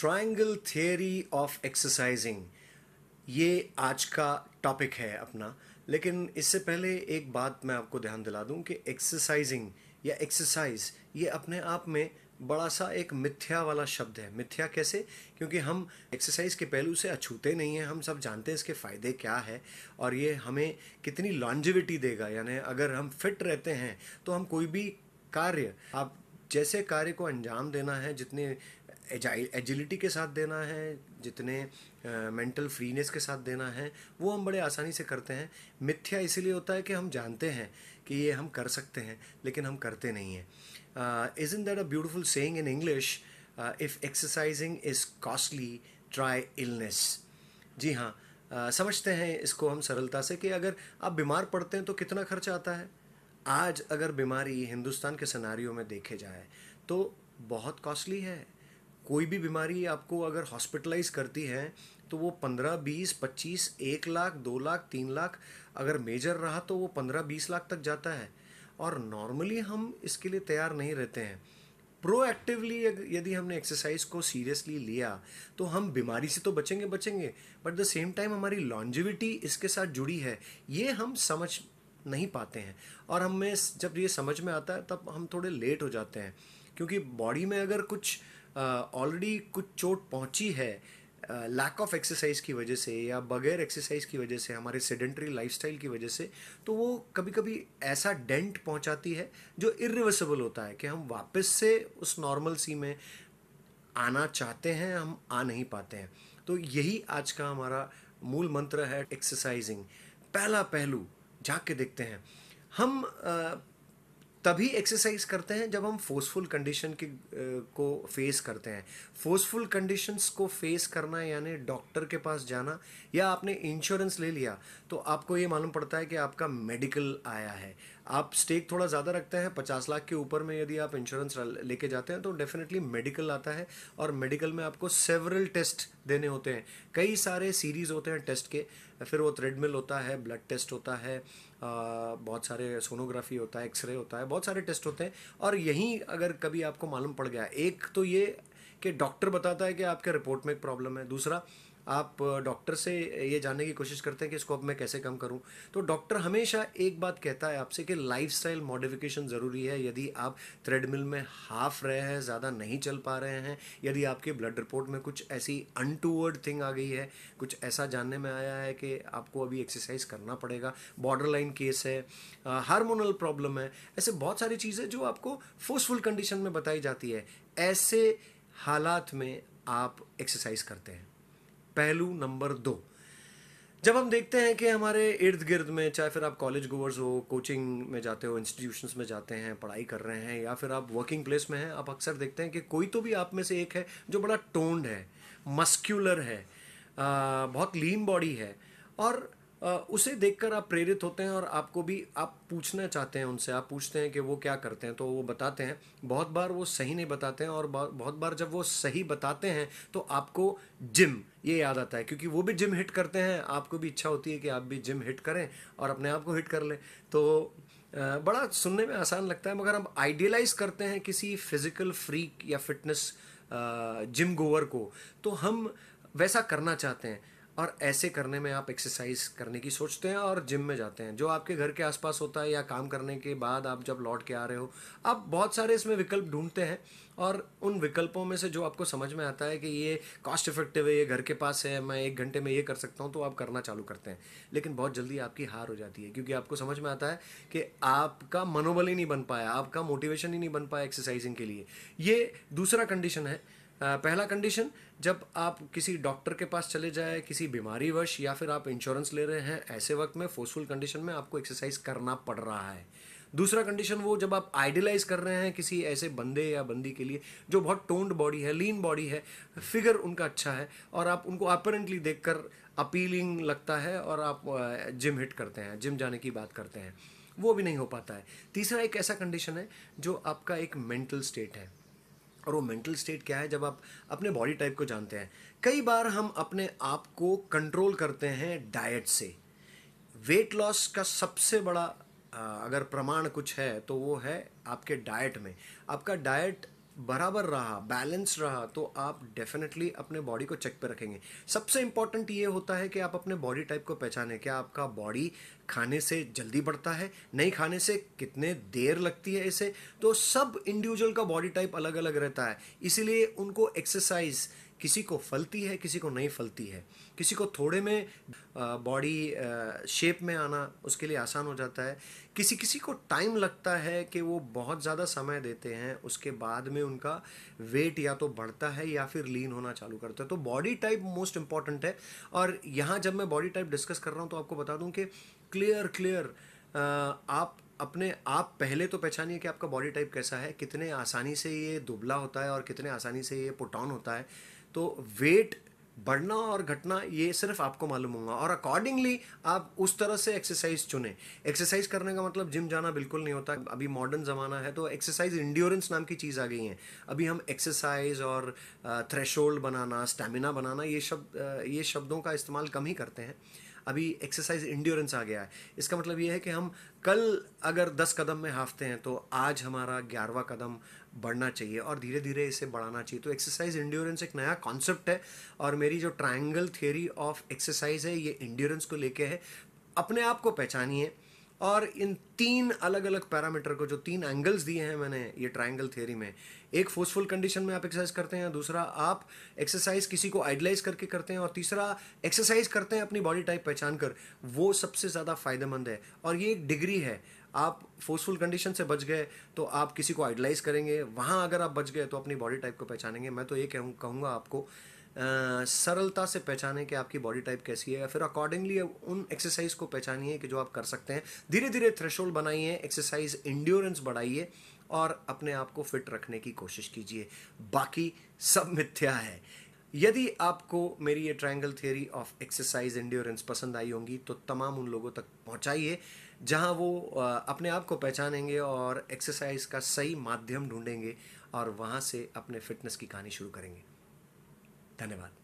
triangle theory of exercising ये आज का टॉपिक है अपना लेकिन इससे पहले एक बात मैं आपको ध्यान दिला दूं कि एक्सरसाइजिंग या एक्सरसाइज ये अपने आप में बड़ा सा एक मिथ्या वाला शब्द है मिथ्या कैसे क्योंकि हम एक्सरसाइज के पहलू से अछूते नहीं हैं हम सब जानते हैं इसके फ़ायदे क्या है और ये हमें कितनी लॉन्जिविटी देगा यानी अगर हम फिट रहते हैं तो हम कोई भी कार्य आप जैसे कार्य को अंजाम देना है जितने एजिलिटी के साथ देना है जितने मेंटल uh, फ्रीनेस के साथ देना है वो हम बड़े आसानी से करते हैं मिथ्या इसलिए होता है कि हम जानते हैं कि ये हम कर सकते हैं लेकिन हम करते नहीं हैं is in that a beautiful saying in English if exercising is costly try illness जी हाँ uh, समझते हैं इसको हम सरलता से कि अगर आप बीमार पड़ते हैं तो कितना खर्चा आता है आज अगर बीमारी हिंदुस्तान के सनारियों में देखे जाए तो बहुत कॉस्टली है कोई भी बीमारी आपको अगर हॉस्पिटलाइज करती है तो वो पंद्रह बीस पच्चीस एक लाख दो लाख तीन लाख अगर मेजर रहा तो वो पंद्रह बीस लाख तक जाता है और नॉर्मली हम इसके लिए तैयार नहीं रहते हैं प्रोएक्टिवली यदि हमने एक्सरसाइज को सीरियसली लिया तो हम बीमारी से तो बचेंगे बचेंगे बट द सेम टाइम हमारी लॉन्जिविटी इसके साथ जुड़ी है ये हम समझ नहीं पाते हैं और हमें जब ये समझ में आता है तब हम थोड़े लेट हो जाते हैं क्योंकि बॉडी में अगर कुछ ऑलरेडी कुछ चोट पहुंची है लैक ऑफ एक्सरसाइज की वजह से या बगैर एक्सरसाइज की वजह से हमारे सेडेंट्री लाइफस्टाइल की वजह से तो वो कभी कभी ऐसा डेंट पहुंचाती है जो इरिवर्सिबल होता है कि हम वापस से उस नॉर्मल सी में आना चाहते हैं हम आ नहीं पाते हैं तो यही आज का हमारा मूल मंत्र है एक्सरसाइजिंग पहला पहलू झाँक के देखते हैं हम तभी एक्सरसाइज करते हैं जब हम फोर्सफुल कंडीशन की को फेस करते हैं फोर्सफुल कंडीशंस को फेस करना यानी डॉक्टर के पास जाना या आपने इंश्योरेंस ले लिया तो आपको ये मालूम पड़ता है कि आपका मेडिकल आया है आप स्टेक थोड़ा ज़्यादा रखते हैं पचास लाख के ऊपर में यदि आप इंश्योरेंस लेके जाते हैं तो डेफिनेटली मेडिकल आता है और मेडिकल में आपको सेवरल टेस्ट देने होते हैं कई सारे सीरीज़ होते हैं टेस्ट के फिर वो थ्रेडमिल होता है ब्लड टेस्ट होता है आ, बहुत सारे सोनोग्राफी होता है एक्सरे होता है बहुत सारे टेस्ट होते हैं और यहीं अगर कभी आपको मालूम पड़ गया एक तो ये कि डॉक्टर बताता है कि आपके रिपोर्ट में एक प्रॉब्लम है दूसरा आप डॉक्टर से ये जानने की कोशिश करते हैं कि इसको अब मैं कैसे कम करूं तो डॉक्टर हमेशा एक बात कहता है आपसे कि लाइफस्टाइल मॉडिफिकेशन ज़रूरी है यदि आप थ्रेडमिल में हाफ रहे हैं ज़्यादा नहीं चल पा रहे हैं यदि आपके ब्लड रिपोर्ट में कुछ ऐसी अनटूवर्ड थिंग आ गई है कुछ ऐसा जानने में आया है कि आपको अभी एक्सरसाइज करना पड़ेगा बॉर्डर लाइन केस है हारमोनल प्रॉब्लम है ऐसे बहुत सारी चीज़ें जो आपको फोर्सफुल कंडीशन में बताई जाती है ऐसे हालात में आप एक्सरसाइज करते हैं पहलू नंबर दो जब हम देखते हैं कि हमारे इर्द गिर्द में चाहे फिर आप कॉलेज गोवर्स हो कोचिंग में जाते हो इंस्टीट्यूशंस में जाते हैं पढ़ाई कर रहे हैं या फिर आप वर्किंग प्लेस में हैं आप अक्सर देखते हैं कि कोई तो भी आप में से एक है जो बड़ा टोन्ड है मस्क्यूलर है आ, बहुत लीन बॉडी है और उसे देखकर आप प्रेरित होते हैं और आपको भी आप पूछना चाहते हैं उनसे आप पूछते हैं कि वो क्या करते हैं तो वो बताते हैं बहुत बार वो सही नहीं बताते हैं और बहुत बार जब वो सही बताते हैं तो आपको जिम ये याद आता है क्योंकि वो भी जिम हिट करते हैं आपको भी इच्छा होती है कि आप भी जिम हिट करें और अपने आप को हिट कर लें तो बड़ा सुनने में आसान लगता है मगर हम आइडियलाइज करते हैं किसी फिज़िकल फ्रीक या फिटनेस जिम गोवर को तो हम वैसा करना चाहते हैं और ऐसे करने में आप एक्सरसाइज करने की सोचते हैं और जिम में जाते हैं जो आपके घर के आसपास होता है या काम करने के बाद आप जब लौट के आ रहे हो आप बहुत सारे इसमें विकल्प ढूंढते हैं और उन विकल्पों में से जो आपको समझ में आता है कि ये कॉस्ट इफेक्टिव है ये घर के पास है मैं एक घंटे में ये कर सकता हूँ तो आप करना चालू करते हैं लेकिन बहुत जल्दी आपकी हार हो जाती है क्योंकि आपको समझ में आता है कि आपका मनोबल ही नहीं बन पाया आपका मोटिवेशन ही नहीं बन पाया एक्सरसाइजिंग के लिए ये दूसरा कंडीशन है पहला कंडीशन जब आप किसी डॉक्टर के पास चले जाए किसी बीमारी वश या फिर आप इंश्योरेंस ले रहे हैं ऐसे वक्त में फोर्सफुल कंडीशन में आपको एक्सरसाइज करना पड़ रहा है दूसरा कंडीशन वो जब आप आइडियलाइज कर रहे हैं किसी ऐसे बंदे या बंदी के लिए जो बहुत टोन्ड बॉडी है लीन बॉडी है फिगर उनका अच्छा है और आप उनको अपेरेंटली देख अपीलिंग लगता है और आप जिम हिट करते हैं जिम जाने की बात करते हैं वो भी नहीं हो पाता है तीसरा एक ऐसा कंडीशन है जो आपका एक मेंटल स्टेट है और वो मेंटल स्टेट क्या है जब आप अपने बॉडी टाइप को जानते हैं कई बार हम अपने आप को कंट्रोल करते हैं डाइट से वेट लॉस का सबसे बड़ा अगर प्रमाण कुछ है तो वो है आपके डाइट में आपका डाइट बराबर रहा बैलेंस रहा तो आप डेफिनेटली अपने बॉडी को चेक पे रखेंगे सबसे इंपॉर्टेंट ये होता है कि आप अपने बॉडी टाइप को पहचानें क्या आपका बॉडी खाने से जल्दी बढ़ता है नहीं खाने से कितने देर लगती है इसे तो सब इंडिविजुअल का बॉडी टाइप अलग अलग रहता है इसीलिए उनको एक्सरसाइज किसी को फलती है किसी को नहीं फलती है किसी को थोड़े में बॉडी शेप में आना उसके लिए आसान हो जाता है किसी किसी को टाइम लगता है कि वो बहुत ज़्यादा समय देते हैं उसके बाद में उनका वेट या तो बढ़ता है या फिर लीन होना चालू करता है तो बॉडी टाइप मोस्ट इम्पॉर्टेंट है और यहाँ जब मैं बॉडी टाइप डिस्कस कर रहा हूँ तो आपको बता दूँ कि क्लियर क्लियर आप अपने आप पहले तो पहचानिए कि आपका बॉडी टाइप कैसा है कितने आसानी से ये दुबला होता है और कितने आसानी से ये पुटॉन होता है तो वेट बढ़ना और घटना ये सिर्फ आपको मालूम होगा और अकॉर्डिंगली आप उस तरह से एक्सरसाइज चुने एक्सरसाइज करने का मतलब जिम जाना बिल्कुल नहीं होता अभी मॉडर्न ज़माना है तो एक्सरसाइज इंड्योरेंस नाम की चीज़ आ गई है अभी हम एक्सरसाइज और थ्रेश बनाना स्टेमिना बनाना ये शब्द ये शब्दों का इस्तेमाल कम ही करते हैं अभी एक्सरसाइज इंड्योरेंस आ गया है इसका मतलब ये है कि हम कल अगर दस कदम में हाफते हैं तो आज हमारा ग्यारहवा कदम बढ़ना चाहिए और धीरे धीरे इसे बढ़ाना चाहिए तो एक्सरसाइज इंड्योरेंस एक नया कॉन्सेप्ट है और मेरी जो ट्राइंगल थियोरी ऑफ एक्सरसाइज है ये इंड्योरेंस को लेके है अपने आप को पहचानिए और इन तीन अलग अलग पैरामीटर को जो तीन एंगल्स दिए हैं मैंने ये ट्राइंगल थ्योरी में एक फोर्सफुल कंडीशन में आप एक्सरसाइज करते हैं दूसरा आप एक्सरसाइज किसी को आइडलाइज करके करते हैं और तीसरा एक्सरसाइज करते हैं अपनी बॉडी टाइप पहचान कर वो सबसे ज़्यादा फायदेमंद है और ये एक डिग्री है आप फोर्सफुल कंडीशन से बच गए तो आप किसी को आइडलाइज करेंगे वहाँ अगर आप बच गए तो अपनी बॉडी टाइप को पहचानेंगे मैं तो ये कहूँ कहूँगा आपको आ, सरलता से पहचाने कि आपकी बॉडी टाइप कैसी है या फिर अकॉर्डिंगली उन एक्सरसाइज को पहचानिए कि जो आप कर सकते हैं धीरे धीरे थ्रेशोल्ड बनाइए एक्सरसाइज इंड्योरेंस बढ़ाइए और अपने आप को फिट रखने की कोशिश कीजिए बाकी सब मिथ्या है यदि आपको मेरी ये triangle theory of exercise endurance पसंद आई होंगी तो तमाम उन लोगों तक पहुंचाइए जहाँ वो अपने आप को पहचानेंगे और एक्सरसाइज का सही माध्यम ढूंढेंगे और वहाँ से अपने फिटनेस की कहानी शुरू करेंगे धन्यवाद